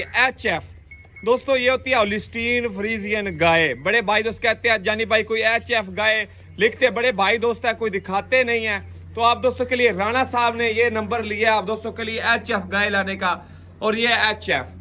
H F दोस्तों ये होती है ओलिस्टीन फ्रीजियन गाय बड़े भाई दोस्त कहते हैं जानी भाई कोई एच एफ गाय लिखते बड़े भाई दोस्त है कोई दिखाते नहीं है तो आप दोस्तों के लिए राणा साहब ने ये नंबर लिया आप दोस्तों के लिए एच एफ गाय लाने का और ये एच एफ